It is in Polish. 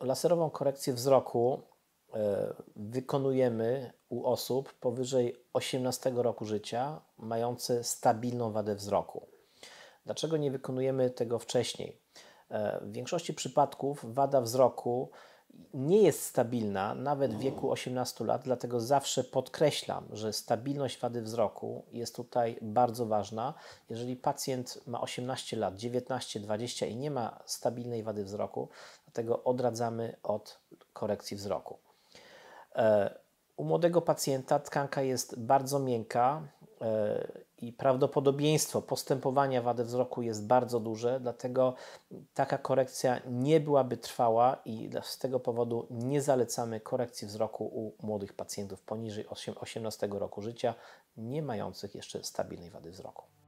laserową korekcję wzroku e, wykonujemy u osób powyżej 18 roku życia, mające stabilną wadę wzroku. Dlaczego nie wykonujemy tego wcześniej? E, w większości przypadków wada wzroku nie jest stabilna nawet w no. wieku 18 lat, dlatego zawsze podkreślam, że stabilność wady wzroku jest tutaj bardzo ważna. Jeżeli pacjent ma 18 lat, 19, 20 i nie ma stabilnej wady wzroku, dlatego odradzamy od korekcji wzroku. E, u młodego pacjenta tkanka jest bardzo miękka e, i prawdopodobieństwo postępowania wady wzroku jest bardzo duże, dlatego taka korekcja nie byłaby trwała i z tego powodu nie zalecamy korekcji wzroku u młodych pacjentów poniżej 18 roku życia, nie mających jeszcze stabilnej wady wzroku.